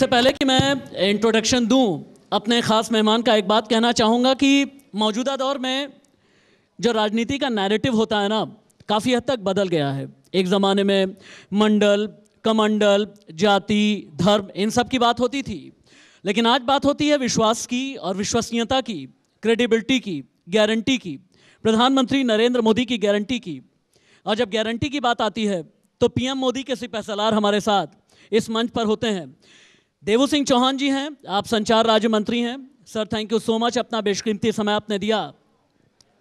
इससे पहले कि मैं इंट्रोडक्शन दूं अपने ख़ास मेहमान का एक बात कहना चाहूँगा कि मौजूदा दौर में जो राजनीति का नैरेटिव होता है ना काफ़ी हद तक बदल गया है एक ज़माने में मंडल कमंडल जाति धर्म इन सब की बात होती थी लेकिन आज बात होती है विश्वास की और विश्वसनीयता की क्रेडिबिलिटी की गारंटी की प्रधानमंत्री नरेंद्र मोदी की गारंटी की और जब गारंटी की बात आती है तो पीएम मोदी के सिपहसलार हमारे साथ इस मंच पर होते हैं देवू सिंह चौहान जी हैं आप संचार राज्य मंत्री हैं sir thank you so much अपना बेशकीमती समय आपने दिया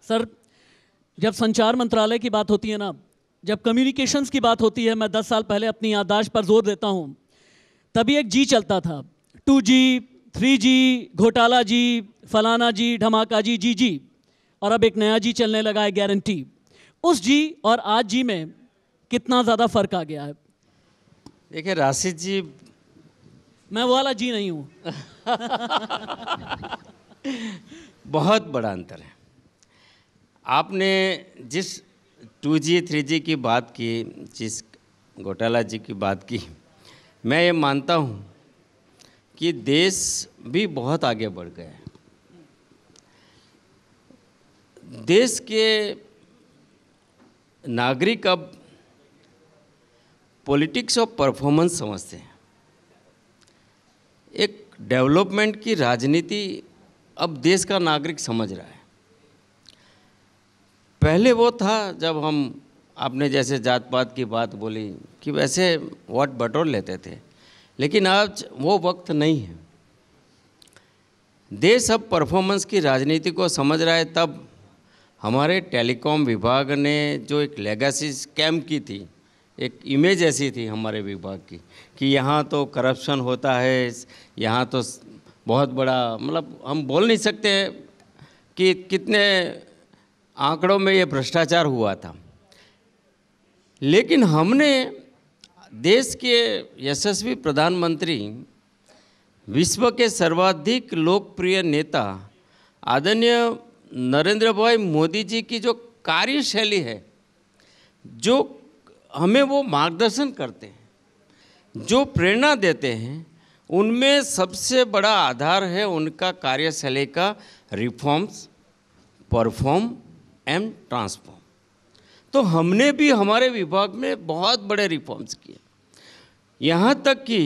सर जब संचार मंत्रालय की बात होती है ना जब कम्युनिकेशंस की बात होती है मैं दस साल पहले अपनी याददाश्त पर जोर देता हूँ तभी एक जी चलता था टू जी थ्री जी घोटाला जी फलाना जी धमाका जी जी जी और अब एक नया जी चलने लगा है गारंटी उस जी और आज जी में कितना ज़्यादा फ़र्क आ गया है देखिए राशिद जी मैं वो वाला जी नहीं हूँ बहुत बड़ा अंतर है आपने जिस टू जी थ्री जी की बात की जिस घोटाला जी की बात की मैं ये मानता हूँ कि देश भी बहुत आगे बढ़ गया है देश के नागरिक अब पॉलिटिक्स और परफॉर्मेंस समझते हैं एक डेवलपमेंट की राजनीति अब देश का नागरिक समझ रहा है पहले वो था जब हम आपने जैसे जात पात की बात बोली कि वैसे वोट बटोर लेते थे लेकिन आज वो वक्त नहीं है देश अब परफॉर्मेंस की राजनीति को समझ रहा है तब हमारे टेलीकॉम विभाग ने जो एक लेगेसी स्कैम की थी एक इमेज ऐसी थी हमारे विभाग की कि यहाँ तो करप्शन होता है यहाँ तो बहुत बड़ा मतलब हम बोल नहीं सकते कि कितने आंकड़ों में ये भ्रष्टाचार हुआ था लेकिन हमने देश के यशस्वी प्रधानमंत्री विश्व के सर्वाधिक लोकप्रिय नेता आदरणीय नरेंद्र भाई मोदी जी की जो कार्यशैली है जो हमें वो मार्गदर्शन करते हैं जो प्रेरणा देते हैं उनमें सबसे बड़ा आधार है उनका कार्यशैली का रिफॉर्म्स परफॉर्म एंड ट्रांसफॉर्म तो हमने भी हमारे विभाग में बहुत बड़े रिफॉर्म्स किए यहाँ तक कि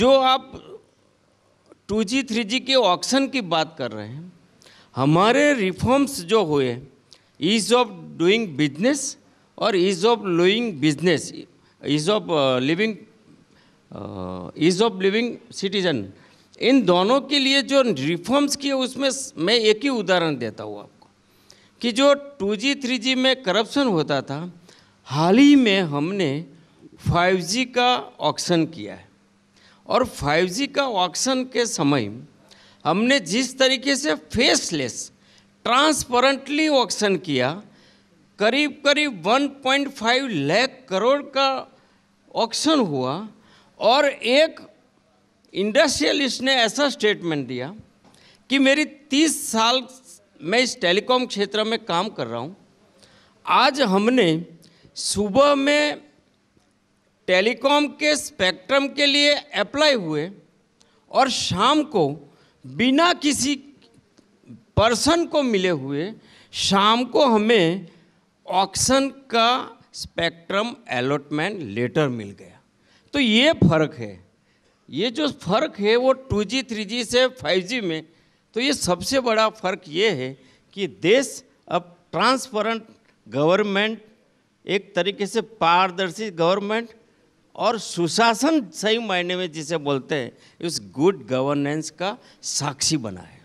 जो आप टू जी थ्री जी के ऑक्शन की बात कर रहे हैं हमारे रिफॉर्म्स जो हुए ईज ऑफ डूइंग बिजनेस और ease of living business ease of living ease of living citizen इन दोनों के लिए जो रिफॉर्म्स किए उसमें मैं एक ही उदाहरण देता हूँ आपको कि जो 2G 3G में करप्शन होता था हाल ही में हमने 5G का ऑक्शन किया है और 5G का ऑक्शन के समय हमने जिस तरीके से फेसलेस ट्रांसपेरेंटली ऑक्शन किया करीब करीब 1.5 लाख करोड़ का ऑक्शन हुआ और एक इंडस्ट्रियलिस्ट ने ऐसा स्टेटमेंट दिया कि मेरी 30 साल मैं इस टेलीकॉम क्षेत्र में काम कर रहा हूँ आज हमने सुबह में टेलीकॉम के स्पेक्ट्रम के लिए अप्लाई हुए और शाम को बिना किसी पर्सन को मिले हुए शाम को हमें ऑक्शन का स्पेक्ट्रम एलोटमेंट लेटर मिल गया तो ये फ़र्क है ये जो फ़र्क है वो 2G 3G से 5G में तो ये सबसे बड़ा फ़र्क ये है कि देश अब ट्रांसपरेंट गवर्नमेंट एक तरीके से पारदर्शी गवर्नमेंट और सुशासन सही मायने में जिसे बोलते हैं उस गुड गवर्नेंस का साक्षी बना है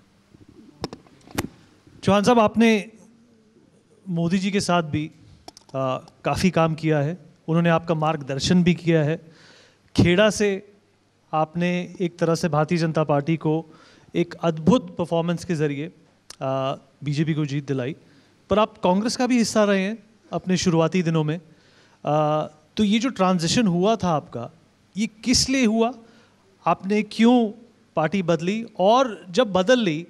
चौहान साहब आपने मोदी जी के साथ भी काफ़ी काम किया है उन्होंने आपका मार्गदर्शन भी किया है खेड़ा से आपने एक तरह से भारतीय जनता पार्टी को एक अद्भुत परफॉर्मेंस के ज़रिए बीजेपी को जीत दिलाई पर आप कांग्रेस का भी हिस्सा रहे हैं अपने शुरुआती दिनों में आ, तो ये जो ट्रांजिशन हुआ था आपका ये किस लिए हुआ आपने क्यों पार्टी बदली और जब बदल ली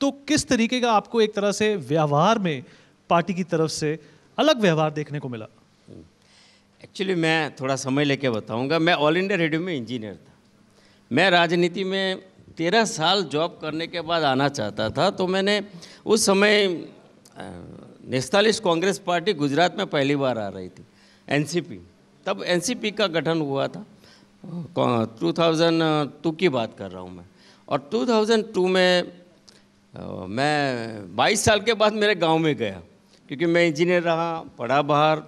तो किस तरीके का आपको एक तरह से व्यवहार में पार्टी की तरफ से अलग व्यवहार देखने को मिला एक्चुअली मैं थोड़ा समय लेके बताऊंगा मैं ऑल इंडिया रेडियो में इंजीनियर था मैं राजनीति में तेरह साल जॉब करने के बाद आना चाहता था तो मैंने उस समय नेशनलिस्ट कांग्रेस पार्टी गुजरात में पहली बार आ रही थी एनसीपी तब एनसीपी का गठन हुआ था 2002 की बात कर रहा हूँ मैं और 2002 में मैं 22 साल के बाद मेरे गांव में गया क्योंकि मैं इंजीनियर रहा पढ़ा बाहर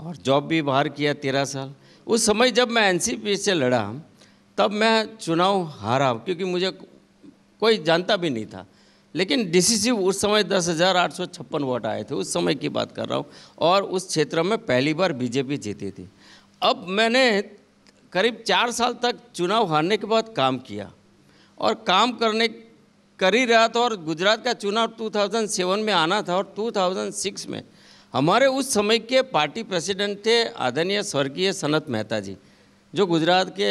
और जॉब भी बाहर किया तेरह साल उस समय जब मैं एन से लड़ा तब मैं चुनाव हारा क्योंकि मुझे कोई जानता भी नहीं था लेकिन डिसिसिव उस समय दस हज़ार आठ सौ छप्पन वोट आए थे उस समय की बात कर रहा हूँ और उस क्षेत्र में पहली बार बीजेपी जीती थी अब मैंने करीब चार साल तक चुनाव हारने के बाद काम किया और काम करने कर ही रहा था और गुजरात का चुनाव 2007 में आना था और 2006 में हमारे उस समय के पार्टी प्रेसिडेंट थे आदरणीय स्वर्गीय सनत मेहता जी जो गुजरात के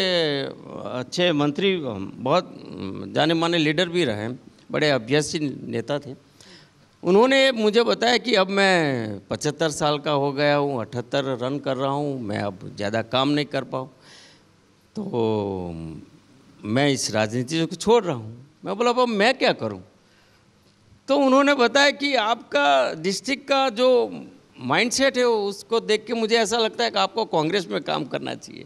अच्छे मंत्री बहुत जाने माने लीडर भी रहे बड़े अभ्यासी नेता थे उन्होंने मुझे बताया कि अब मैं पचहत्तर साल का हो गया हूँ अठहत्तर रन कर रहा हूँ मैं अब ज़्यादा काम नहीं कर पाऊँ तो मैं इस राजनीति को छोड़ रहा हूँ मैं बोला बाबा मैं क्या करूँ तो उन्होंने बताया कि आपका डिस्ट्रिक्ट का जो माइंडसेट है उसको देख के मुझे ऐसा लगता है कि आपको कांग्रेस में काम करना चाहिए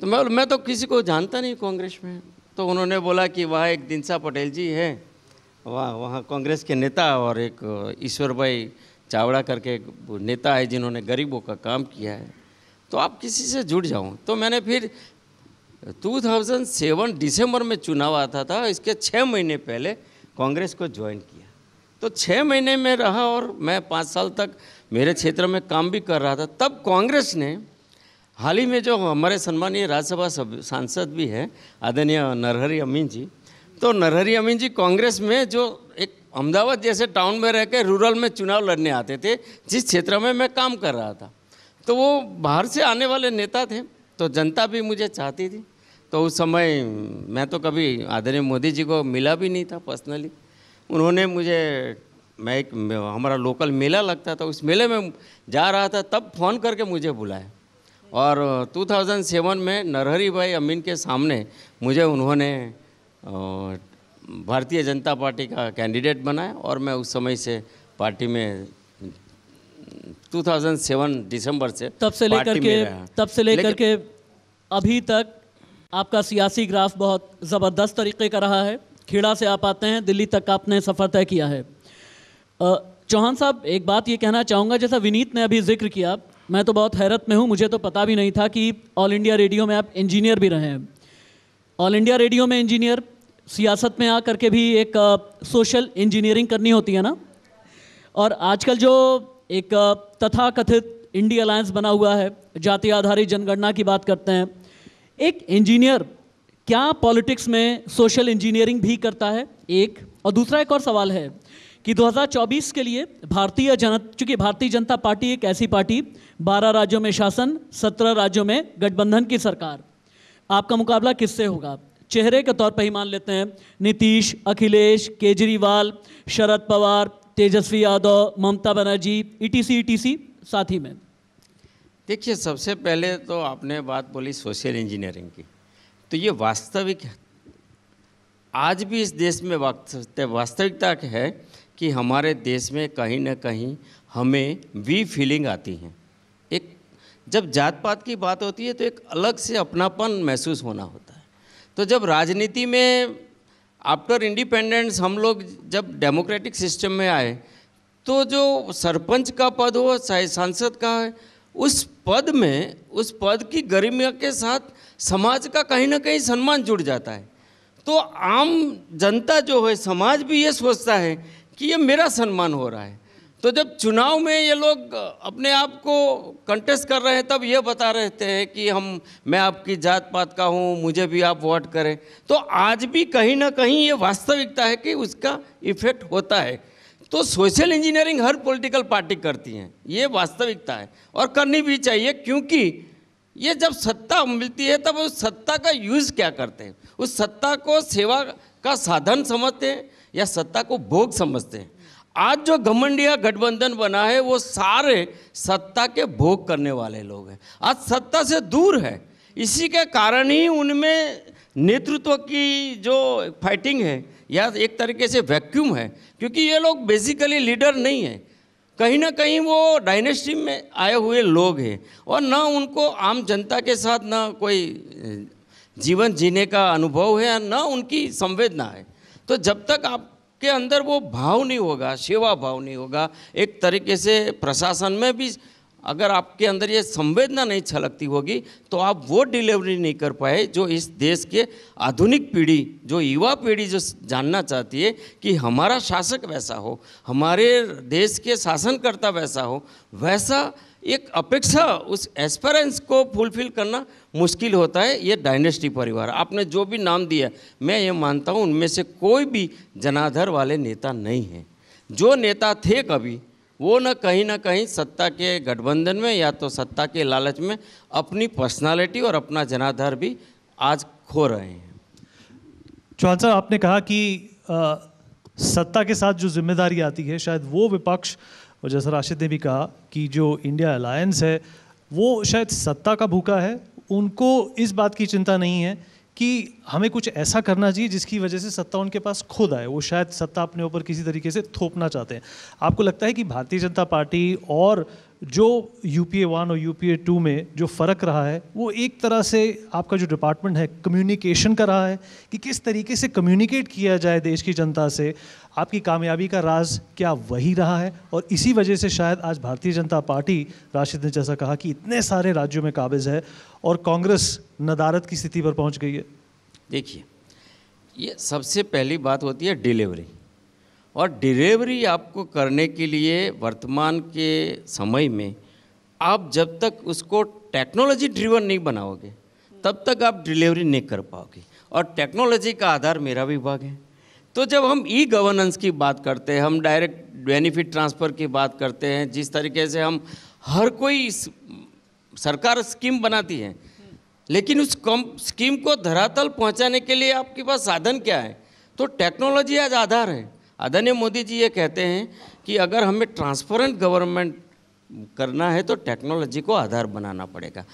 तो मैं मैं तो किसी को जानता नहीं कांग्रेस में तो उन्होंने बोला कि वहाँ एक दिनसा पटेल जी हैं वहाँ वहाँ कांग्रेस के नेता और एक ईश्वर भाई चावड़ा करके एक नेता है जिन्होंने गरीबों का काम किया है तो आप किसी से जुड़ जाओ तो मैंने फिर 2007 दिसंबर में चुनाव आता था इसके छः महीने पहले कांग्रेस को ज्वाइन किया तो छः महीने में रहा और मैं पाँच साल तक मेरे क्षेत्र में काम भी कर रहा था तब कांग्रेस ने हाल ही में जो हमारे सम्मानीय राज्यसभा सांसद भी हैं आदरणीय नरहरी अमीन जी तो नरहरी अमीन जी कांग्रेस में जो एक अहमदाबाद जैसे टाउन में रह कर रूरल में चुनाव लड़ने आते थे जिस क्षेत्र में मैं काम कर रहा था तो वो बाहर से आने वाले नेता थे तो जनता भी मुझे चाहती थी तो उस समय मैं तो कभी आदरणीय मोदी जी को मिला भी नहीं था पर्सनली उन्होंने मुझे मैं एक हमारा लोकल मेला लगता था उस मेले में जा रहा था तब फ़ोन करके मुझे बुलाया और 2007 में नरहरी भाई अमीन के सामने मुझे उन्होंने भारतीय जनता पार्टी का कैंडिडेट बनाया और मैं उस समय से पार्टी में 2007 दिसंबर से तब से लेकर के तब से लेकर के अभी तक आपका सियासी ग्राफ बहुत ज़बरदस्त तरीके का रहा है खेड़ा से आप आते हैं दिल्ली तक आपने सफ़र तय किया है चौहान साहब एक बात ये कहना चाहूँगा जैसा विनीत ने अभी जिक्र किया मैं तो बहुत हैरत में हूँ मुझे तो पता भी नहीं था कि ऑल इंडिया रेडियो में आप इंजीनियर भी रहे हैं ऑल इंडिया रेडियो में इंजीनियर सियासत में आ करके भी एक आ, सोशल इंजीनियरिंग करनी होती है ना और आजकल जो एक तथाकथित इंडिया अलायंस बना हुआ है जाति आधारित जनगणना की बात करते हैं एक इंजीनियर क्या पॉलिटिक्स में सोशल इंजीनियरिंग भी करता है एक और दूसरा एक और सवाल है कि 2024 के लिए भारतीय जन चूँकि भारतीय जनता पार्टी एक ऐसी पार्टी 12 राज्यों में शासन 17 राज्यों में गठबंधन की सरकार आपका मुकाबला किससे होगा चेहरे के तौर पर ही मान लेते हैं नीतीश अखिलेश केजरीवाल शरद पवार तेजस्वी यादव ममता बनर्जी ई टी साथ ही में देखिए सबसे पहले तो आपने बात बोली सोशल इंजीनियरिंग की तो ये वास्तविक आज भी इस देश में वास्तविकता है कि हमारे देश में कहीं ना कहीं हमें वी फीलिंग आती है एक जब जात पात की बात होती है तो एक अलग से अपनापन महसूस होना होता है तो जब राजनीति में आफ्टर इंडिपेंडेंस हम लोग जब डेमोक्रेटिक सिस्टम में आए तो जो सरपंच का पद हो चाहे सांसद का है उस पद में उस पद की गरिमा के साथ समाज का कहीं ना कहीं सम्मान जुड़ जाता है तो आम जनता जो है समाज भी ये सोचता है कि ये मेरा सम्मान हो रहा है तो जब चुनाव में ये लोग अपने आप को कंटेस्ट कर रहे हैं तब ये बता रहते हैं कि हम मैं आपकी जात पात का हूँ मुझे भी आप वोट करें तो आज भी कहीं ना कहीं ये वास्तविकता है कि उसका इफेक्ट होता है तो सोशल इंजीनियरिंग हर पॉलिटिकल पार्टी करती हैं ये वास्तविकता है और करनी भी चाहिए क्योंकि ये जब सत्ता मिलती है तब उस सत्ता का यूज़ क्या करते हैं उस सत्ता को सेवा का साधन समझते हैं या सत्ता को भोग समझते हैं आज जो घमंडिया गठबंधन बना है वो सारे सत्ता के भोग करने वाले लोग हैं आज सत्ता से दूर है इसी के कारण ही उनमें नेतृत्व की जो फाइटिंग है या एक तरीके से वैक्यूम है क्योंकि ये लोग बेसिकली लीडर नहीं है कहीं ना कहीं वो डायनेस्टी में आए हुए लोग हैं और ना उनको आम जनता के साथ ना कोई जीवन जीने का अनुभव है ना उनकी संवेदना है तो जब तक आपके अंदर वो भाव नहीं होगा सेवा भाव नहीं होगा एक तरीके से प्रशासन में भी अगर आपके अंदर ये संवेदना नहीं छलकती होगी तो आप वो डिलीवरी नहीं कर पाए जो इस देश के आधुनिक पीढ़ी जो युवा पीढ़ी जो जानना चाहती है कि हमारा शासक वैसा हो हमारे देश के शासनकर्ता वैसा हो वैसा एक अपेक्षा उस एस्पेरेंस को फुलफिल करना मुश्किल होता है ये डायनेस्टी परिवार आपने जो भी नाम दिया मैं ये मानता हूँ उनमें से कोई भी जनाधर वाले नेता नहीं हैं जो नेता थे कभी वो न कहीं ना कहीं सत्ता के गठबंधन में या तो सत्ता के लालच में अपनी पर्सनालिटी और अपना जनाधार भी आज खो रहे हैं चौहान साहब आपने कहा कि आ, सत्ता के साथ जो जिम्मेदारी आती है शायद वो विपक्ष और जैसा राशिद ने भी कहा कि जो इंडिया अलायंस है वो शायद सत्ता का भूखा है उनको इस बात की चिंता नहीं है कि हमें कुछ ऐसा करना चाहिए जिसकी वजह से सत्ता उनके पास खुद आए वो शायद सत्ता अपने ऊपर किसी तरीके से थोपना चाहते हैं आपको लगता है कि भारतीय जनता पार्टी और जो यू पी ए वन और यू पी ए टू में जो फ़र्क रहा है वो एक तरह से आपका जो डिपार्टमेंट है कम्युनिकेशन का रहा है कि किस तरीके से कम्युनिकेट किया जाए देश की जनता से आपकी कामयाबी का राज क्या वही रहा है और इसी वजह से शायद आज भारतीय जनता पार्टी राशिद ने जैसा कहा कि इतने सारे राज्यों में काबिज़ है और कांग्रेस नदारत की स्थिति पर पहुँच गई है देखिए ये सबसे पहली बात होती है डिलीवरी और डिलीवरी आपको करने के लिए वर्तमान के समय में आप जब तक उसको टेक्नोलॉजी ड्रिवन नहीं बनाओगे तब तक आप डिलीवरी नहीं कर पाओगे और टेक्नोलॉजी का आधार मेरा विभाग है तो जब हम ई गवर्नेंस की बात करते हैं हम डायरेक्ट बेनिफिट ट्रांसफ़र की बात करते हैं जिस तरीके से हम हर कोई सरकार स्कीम बनाती है लेकिन उस कम स्कीम को धरातल पहुंचाने के लिए आपके पास साधन क्या है तो टेक्नोलॉजी आज आधार है आदरणीय मोदी जी ये कहते हैं कि अगर हमें ट्रांसपेरेंट गवर्नमेंट करना है तो टेक्नोलॉजी को आधार बनाना पड़ेगा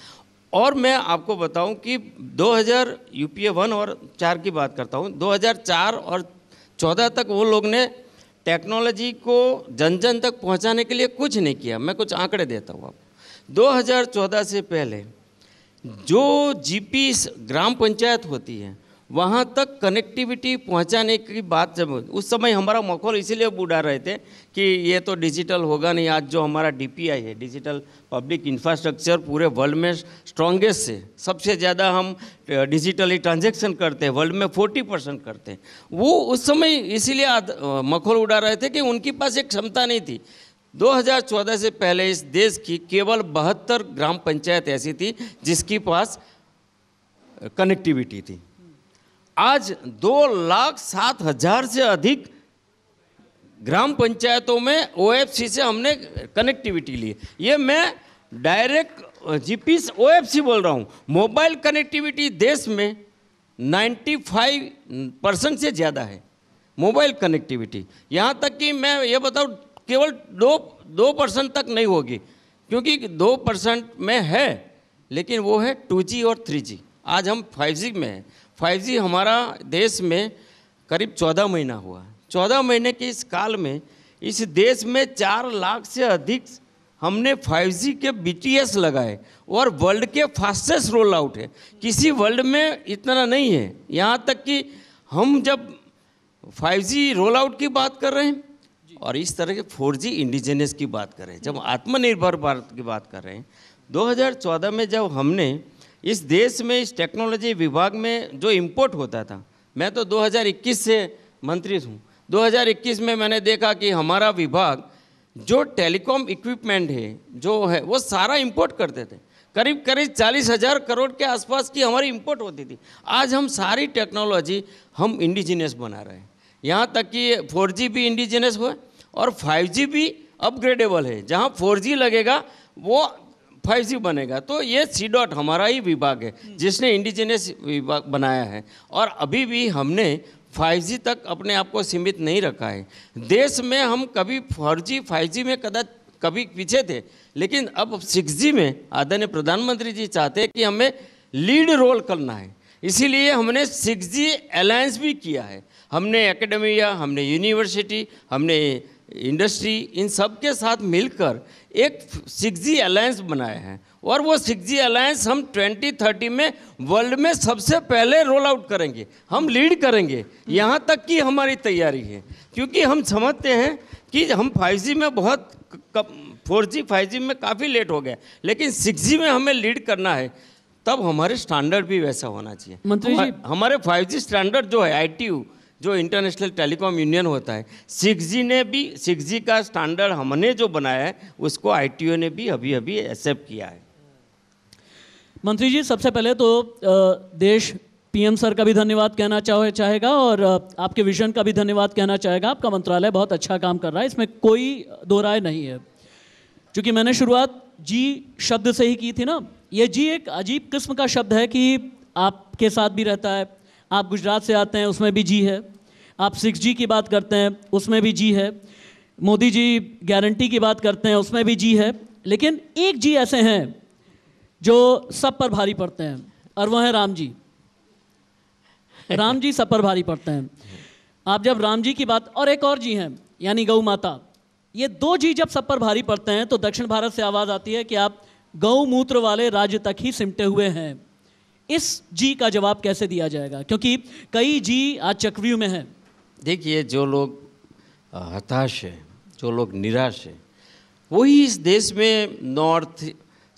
और मैं आपको बताऊं कि 2000 यूपीए वन और चार की बात करता हूं 2004 और 14 तक वो लोग ने टेक्नोलॉजी को जन जन तक पहुंचाने के लिए कुछ नहीं किया मैं कुछ आंकड़े देता हूँ आपको 2014 से पहले जो जीपी ग्राम पंचायत होती है वहाँ तक कनेक्टिविटी पहुँचाने की बात जब उस समय हमारा मखौल इसीलिए बुढ़ा रहे थे कि ये तो डिजिटल होगा नहीं आज जो हमारा डीपीआई है डिजिटल पब्लिक इंफ्रास्ट्रक्चर पूरे वर्ल्ड में स्ट्रॉन्गेस्ट है सबसे ज़्यादा हम डिजिटली ट्रांजेक्शन करते हैं वर्ल्ड में फोर्टी परसेंट करते हैं वो उस समय इसीलिए मखौल उड़ा रहे थे कि उनके पास एक क्षमता नहीं थी 2014 से पहले इस देश की केवल बहत्तर ग्राम पंचायत ऐसी थी जिसके पास कनेक्टिविटी थी आज दो लाख सात हजार से अधिक ग्राम पंचायतों में ओएफसी से हमने कनेक्टिविटी ली ये मैं डायरेक्ट जीपीएस ओएफसी बोल रहा हूँ मोबाइल कनेक्टिविटी देश में 95 परसेंट से ज़्यादा है मोबाइल कनेक्टिविटी यहाँ तक कि मैं ये बताऊँ केवल दो दो परसेंट तक नहीं होगी क्योंकि दो परसेंट में है लेकिन वो है टू और थ्री आज हम फाइव में हैं फाइव जी हमारा देश में करीब चौदह महीना हुआ चौदह महीने के इस काल में इस देश में चार लाख से अधिक हमने 5G के एस लगाए और वर्ल्ड के फास्टेस्ट रोल आउट है किसी वर्ल्ड में इतना नहीं है यहाँ तक कि हम जब 5G रोल आउट की बात कर रहे हैं और इस तरह के 4G इंडिजिनियस की बात कर रहे हैं जब आत्मनिर्भर भारत की बात कर रहे हैं 2014 में जब हमने इस देश में इस टेक्नोलॉजी विभाग में जो इम्पोर्ट होता था मैं तो 2021 से मंत्री हूँ 2021 में मैंने देखा कि हमारा विभाग जो टेलीकॉम इक्विपमेंट है जो है वो सारा इम्पोर्ट करते थे करीब करीब चालीस हज़ार करोड़ के आसपास की हमारी इम्पोर्ट होती थी आज हम सारी टेक्नोलॉजी हम इंडिजिनियस बना रहे हैं यहाँ तक कि फोर जी भी इंडिजिनियस हुए और फाइव जी भी अपग्रेडेबल है जहाँ फोर जी लगेगा वो फाइव जी बनेगा तो ये सी डॉट हमारा ही विभाग है हम्म। जिसने इंडिजिनियस विभाग बनाया है और अभी भी हमने 5G तक अपने आप को सीमित नहीं रखा है देश में हम कभी 4G 5G में कदा कभी पीछे थे लेकिन अब 6G में आदरणीय प्रधानमंत्री जी चाहते हैं कि हमें लीड रोल करना है इसीलिए हमने 6G अलायंस भी किया है हमने एकेडमिया हमने यूनिवर्सिटी हमने इंडस्ट्री इन सब के साथ मिलकर एक सिक्स जी अलायंस बनाए हैं और वो सिक्स जी अलायंस हम 2030 में वर्ल्ड में सबसे पहले रोल आउट करेंगे हम लीड करेंगे यहाँ तक की हमारी तैयारी है क्योंकि हम समझते हैं कि हम 5G में बहुत फोर जी फाइव जी में काफ़ी लेट हो गया लेकिन सिक्स जी में हमें लीड करना है तब हमारे स्टैंडर्ड भी वैसा होना चाहिए मंत्री जी हमारे फाइव जी स्टैंडर्ड जो है आई टी यू जो इंटरनेशनल टेलीकॉम यूनियन होता है सिक्स जी ने भी सिक्स जी का स्टैंडर्ड हमने जो बनाया है उसको आई ने भी अभी अभी एक्सेप्ट किया है मंत्री जी सबसे पहले तो देश पीएम सर का भी धन्यवाद कहना चाहे चाहेगा और आपके विजन का भी धन्यवाद कहना चाहेगा आपका मंत्रालय बहुत अच्छा काम कर रहा है इसमें कोई दो राय नहीं है क्योंकि मैंने शुरुआत जी शब्द से ही की थी ना ये जी एक अजीब किस्म का शब्द है कि आपके साथ भी रहता है आप गुजरात से आते हैं उसमें भी जी है आप सिक्स जी की बात करते हैं उसमें भी जी है मोदी जी गारंटी की बात करते हैं उसमें भी जी है लेकिन एक जी ऐसे हैं जो सब पर भारी पड़ते हैं और वह हैं राम जी राम जी सब पर भारी पड़ते हैं आप जब राम जी की बात और एक और जी हैं यानी गौ माता ये दो जी जब सब पर भारी पड़ते हैं तो दक्षिण भारत से आवाज़ आती है कि आप गौमूत्र वाले राज्य तक ही सिमटे हुए हैं इस जी का जवाब कैसे दिया जाएगा क्योंकि कई जी आज चक्रव्यूह में हैं देखिए जो लोग हताश है जो लोग निराश है वही इस देश में नॉर्थ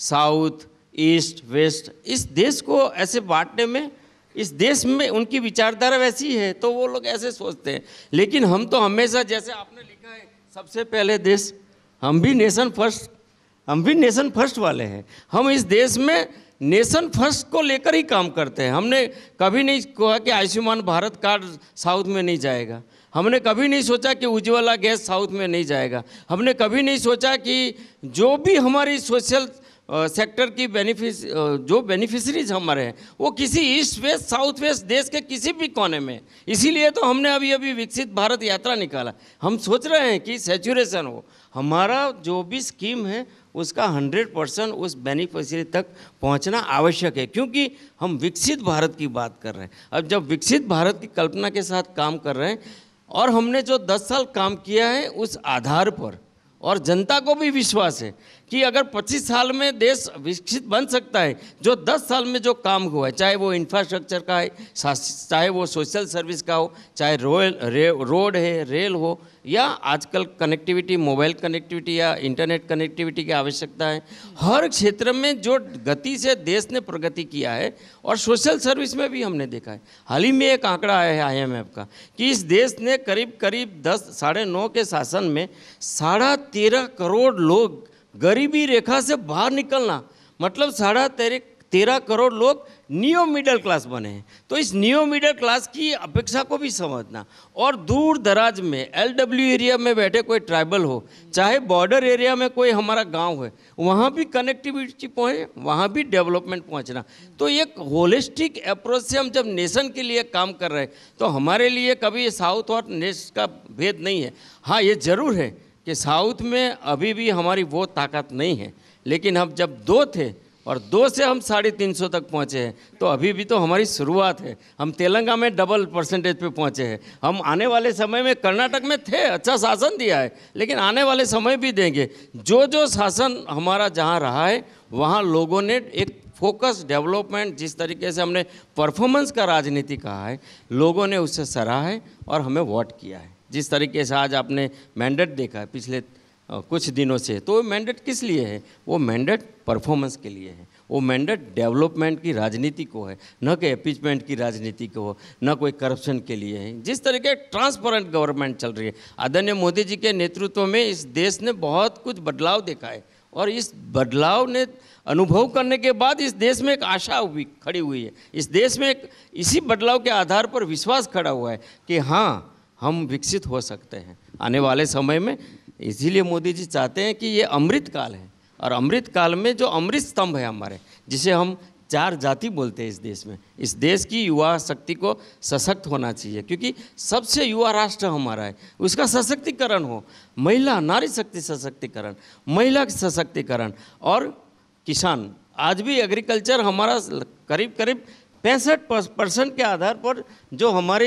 साउथ ईस्ट वेस्ट इस देश को ऐसे बांटने में इस देश में उनकी विचारधारा वैसी है तो वो लोग ऐसे सोचते हैं लेकिन हम तो हमेशा जैसे आपने लिखा है सबसे पहले देश हम भी नेशन फर्स्ट हम भी नेशन फर्स्ट वाले हैं हम इस देश में नेशन फर्स्ट को लेकर ही काम करते हैं हमने कभी नहीं कहा कि आयुष्मान भारत कार्ड साउथ में नहीं जाएगा हमने कभी नहीं सोचा कि उज्ज्वला गैस साउथ में नहीं जाएगा हमने कभी नहीं सोचा कि जो भी हमारी सोशल सेक्टर की बेनिफिश जो बेनिफिशरीज हमारे हैं वो किसी ईस्ट वेस्ट साउथ वेस्ट देश के किसी भी कोने में इसीलिए तो हमने अभी अभी विकसित भारत यात्रा निकाला हम सोच रहे हैं कि सेचुरेशन हो हमारा जो भी स्कीम है उसका 100 परसेंट उस बेनिफिशरी तक पहुंचना आवश्यक है क्योंकि हम विकसित भारत की बात कर रहे हैं अब जब विकसित भारत की कल्पना के साथ काम कर रहे हैं और हमने जो 10 साल काम किया है उस आधार पर और जनता को भी विश्वास है कि अगर 25 साल में देश विकसित बन सकता है जो 10 साल में जो काम हुआ है चाहे वो इंफ्रास्ट्रक्चर का है चाहे वो सोशल सर्विस का हो चाहे रोयल रे, रोड है रेल हो या आजकल कनेक्टिविटी मोबाइल कनेक्टिविटी या इंटरनेट कनेक्टिविटी की आवश्यकता है हर क्षेत्र में जो गति से देश ने प्रगति किया है और सोशल सर्विस में भी हमने देखा है हाल ही में एक आंकड़ा आया है आईएमएफ का कि इस देश ने करीब करीब दस साढ़े नौ के शासन में साढ़ा तेरह करोड़ लोग गरीबी रेखा से बाहर निकलना मतलब साढ़ा तेरे तेरह करोड़ लोग नियो मिडिल क्लास बने हैं तो इस नियो मिडिल क्लास की अपेक्षा को भी समझना और दूर दराज में एलडब्ल्यू एरिया में बैठे कोई ट्राइबल हो चाहे बॉर्डर एरिया में कोई हमारा गांव है वहाँ भी कनेक्टिविटी पहुँचे वहाँ भी डेवलपमेंट पहुँचना तो एक होलिस्टिक अप्रोच से हम जब नेशन के लिए काम कर रहे हैं तो हमारे लिए कभी साउथ और नेस्ट का भेद नहीं है हाँ ये ज़रूर है कि साउथ में अभी भी हमारी वो ताकत नहीं है लेकिन हम जब दो थे और दो से हम साढ़े तीन सौ तक पहुँचे हैं तो अभी भी तो हमारी शुरुआत है हम तेलंगा में डबल परसेंटेज पे पहुँचे हैं हम आने वाले समय में कर्नाटक में थे अच्छा शासन दिया है लेकिन आने वाले समय भी देंगे जो जो शासन हमारा जहाँ रहा है वहाँ लोगों ने एक फोकस डेवलपमेंट जिस तरीके से हमने परफॉर्मेंस का राजनीति कहा है लोगों ने उससे सराहा है और हमें वोट किया है जिस तरीके से आज आपने मैंडेट देखा है पिछले कुछ दिनों से तो वो मैंडेट किस लिए है वो मैंडेट परफॉर्मेंस के लिए है वो मैंडेट डेवलपमेंट की राजनीति को है न कि इम्पीचमेंट की राजनीति को हो न कोई करप्शन के लिए है जिस तरीके ट्रांसपेरेंट गवर्नमेंट चल रही है आदरणीय मोदी जी के नेतृत्व में इस देश ने बहुत कुछ बदलाव देखा है और इस बदलाव ने अनुभव करने के बाद इस देश में एक आशा हुई खड़ी हुई है इस देश में एक इसी बदलाव के आधार पर विश्वास खड़ा हुआ है कि हाँ हम विकसित हो सकते हैं आने वाले समय में इसीलिए मोदी जी चाहते हैं कि ये अमृत काल है और अमृत काल में जो अमृत स्तंभ है हमारे जिसे हम चार जाति बोलते हैं इस देश में इस देश की युवा शक्ति को सशक्त होना चाहिए क्योंकि सबसे युवा राष्ट्र हमारा है उसका सशक्तिकरण हो महिला नारी शक्ति सशक्तिकरण महिला सशक्तिकरण और किसान आज भी एग्रीकल्चर हमारा करीब करीब पैंसठ परसेंट के आधार पर जो हमारे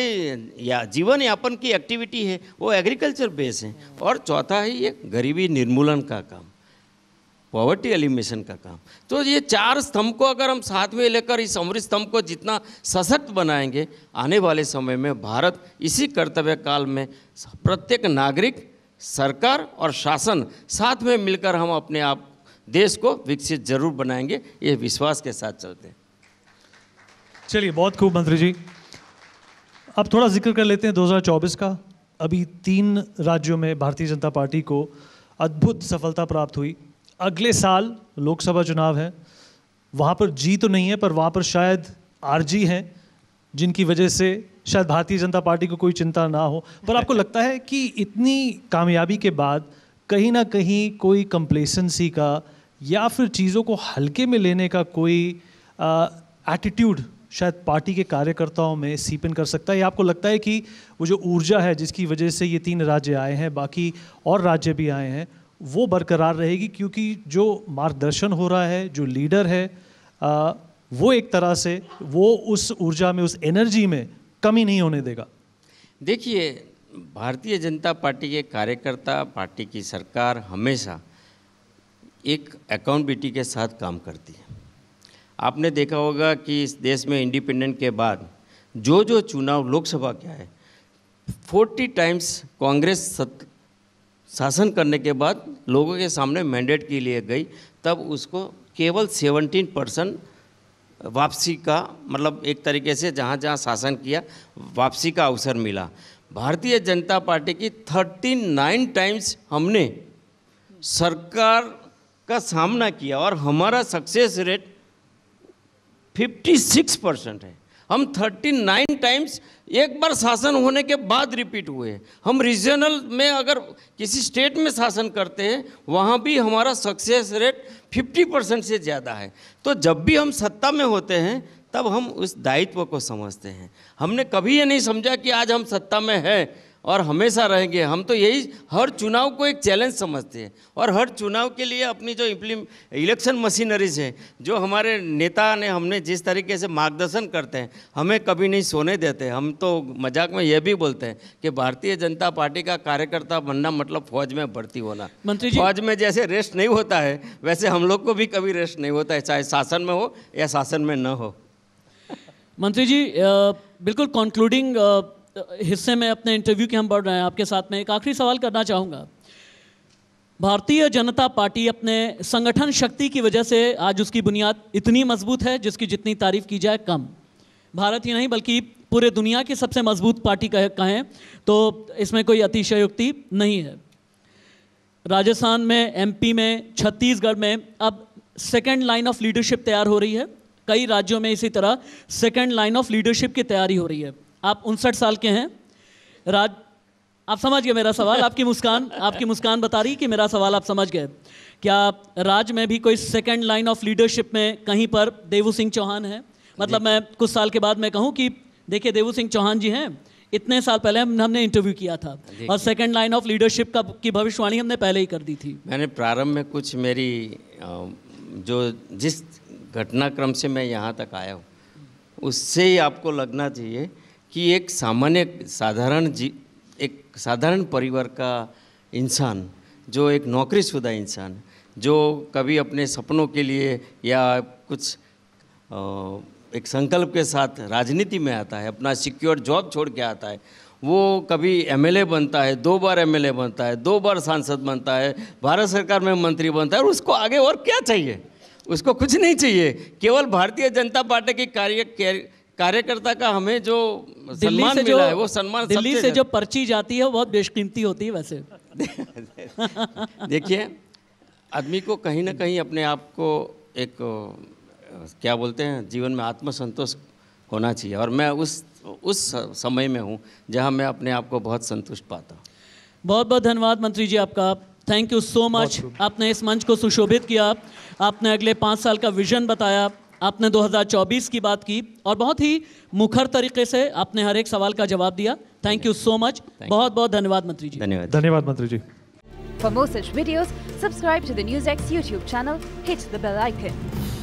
या जीवन यापन की एक्टिविटी है वो एग्रीकल्चर बेस है और चौथा है ये गरीबी निर्मूलन का काम पॉवर्टी एलिमिनेशन का काम तो ये चार स्तंभ को अगर हम साथ में लेकर इस अमृत स्तंभ को जितना सशक्त बनाएंगे आने वाले समय में भारत इसी कर्तव्य काल में प्रत्येक नागरिक सरकार और शासन साथ में मिलकर हम अपने आप देश को विकसित जरूर बनाएंगे ये विश्वास के साथ चलते हैं चलिए बहुत खूब मंत्री जी अब थोड़ा जिक्र कर लेते हैं 2024 का अभी तीन राज्यों में भारतीय जनता पार्टी को अद्भुत सफलता प्राप्त हुई अगले साल लोकसभा चुनाव है वहाँ पर जी तो नहीं है पर वहाँ पर शायद आरजी हैं जिनकी वजह से शायद भारतीय जनता पार्टी को कोई चिंता ना हो पर आपको लगता है कि इतनी कामयाबी के बाद कहीं ना कहीं कोई कंप्लेसेंसी का या फिर चीज़ों को हल्के में लेने का कोई एटीट्यूड शायद पार्टी के कार्यकर्ताओं में सीपिन कर सकता है या आपको लगता है कि वो जो ऊर्जा है जिसकी वजह से ये तीन राज्य आए हैं बाकी और राज्य भी आए हैं वो बरकरार रहेगी क्योंकि जो मार्गदर्शन हो रहा है जो लीडर है आ, वो एक तरह से वो उस ऊर्जा में उस एनर्जी में कमी नहीं होने देगा देखिए भारतीय जनता पार्टी के कार्यकर्ता पार्टी की सरकार हमेशा एक अकाउंटबिलिटी के साथ काम करती है आपने देखा होगा कि इस देश में इंडिपेंडेंट के बाद जो जो चुनाव लोकसभा के आए फोर्टी टाइम्स कांग्रेस शासन करने के बाद लोगों के सामने मैंडेट के लिए गई तब उसको केवल सेवनटीन परसेंट वापसी का मतलब एक तरीके से जहाँ जहाँ शासन किया वापसी का अवसर मिला भारतीय जनता पार्टी की थर्टी नाइन टाइम्स हमने सरकार का सामना किया और हमारा सक्सेस रेट 56 परसेंट है हम 39 टाइम्स एक बार शासन होने के बाद रिपीट हुए हैं हम रीजनल में अगर किसी स्टेट में शासन करते हैं वहाँ भी हमारा सक्सेस रेट 50 परसेंट से ज़्यादा है तो जब भी हम सत्ता में होते हैं तब हम उस दायित्व को समझते हैं हमने कभी ये नहीं समझा कि आज हम सत्ता में हैं और हमेशा रहेंगे हम तो यही हर चुनाव को एक चैलेंज समझते हैं और हर चुनाव के लिए अपनी जो इम्प्लीम इलेक्शन मशीनरीज हैं जो हमारे नेता ने हमने जिस तरीके से मार्गदर्शन करते हैं हमें कभी नहीं सोने देते हम तो मजाक में यह भी बोलते हैं कि भारतीय जनता पार्टी का कार्यकर्ता बनना मतलब फौज में भर्ती होना मंत्री फौज में जैसे रेस्ट नहीं होता है वैसे हम लोग को भी कभी रेस्ट नहीं होता है चाहे शासन में हो या शासन में न हो मंत्री जी बिल्कुल कंक्लूडिंग तो हिस्से में अपने इंटरव्यू के हम बढ़ रहे हैं आपके साथ में एक आखिरी सवाल करना चाहूँगा भारतीय जनता पार्टी अपने संगठन शक्ति की वजह से आज उसकी बुनियाद इतनी मजबूत है जिसकी जितनी तारीफ की जाए कम भारत ही नहीं बल्कि पूरे दुनिया की सबसे मजबूत पार्टी कह कहें तो इसमें कोई अतिशयोक्ति नहीं है राजस्थान में एमपी में छत्तीसगढ़ में अब सेकेंड लाइन ऑफ लीडरशिप तैयार हो रही है कई राज्यों में इसी तरह सेकेंड लाइन ऑफ लीडरशिप की तैयारी हो रही है आप उनसठ साल के हैं राज आप समझ गए मेरा सवाल आपकी मुस्कान आपकी मुस्कान बता रही कि मेरा सवाल आप समझ गए क्या राज में भी कोई सेकंड लाइन ऑफ लीडरशिप में कहीं पर देवू सिंह चौहान है मतलब मैं कुछ साल के बाद मैं कहूँ कि देखिए देवू सिंह चौहान जी हैं इतने साल पहले हम हमने इंटरव्यू किया था और सेकंड लाइन ऑफ लीडरशिप का की भविष्यवाणी हमने पहले ही कर दी थी मैंने प्रारंभ में कुछ मेरी जो जिस घटनाक्रम से मैं यहाँ तक आया हूँ उससे ही आपको लगना चाहिए कि एक सामान्य साधारण जी एक साधारण परिवार का इंसान जो एक नौकरीशुदा इंसान जो कभी अपने सपनों के लिए या कुछ एक संकल्प के साथ राजनीति में आता है अपना सिक्योर जॉब छोड़ के आता है वो कभी एमएलए बनता है दो बार एमएलए बनता है दो बार सांसद बनता है भारत सरकार में मंत्री बनता है और उसको आगे और क्या चाहिए उसको कुछ नहीं चाहिए केवल भारतीय जनता पार्टी की कार्य कार्यकर्ता का हमें जो सम्मान मिला जो, है वो सम्मान दिल्ली से जो पर्ची जाती है वो बहुत बेशकीमती होती है वैसे देखिए आदमी को कहीं ना कहीं अपने आप को एक क्या बोलते हैं जीवन में आत्मसंतोष होना चाहिए और मैं उस उस समय में हूँ जहाँ मैं अपने आप को बहुत संतुष्ट पाता हूँ बहुत बहुत धन्यवाद मंत्री जी आपका थैंक यू सो मच आपने इस मंच को सुशोभित किया आपने अगले पाँच साल का विजन बताया आपने 2024 की बात की और बहुत ही मुखर तरीके से आपने हर एक सवाल का जवाब दिया थैंक यू सो मच बहुत बहुत धन्यवाद मंत्री जी धन्यवाद धन्यवाद मंत्री जी for more such videos subscribe to the news X YouTube channel hit the bell icon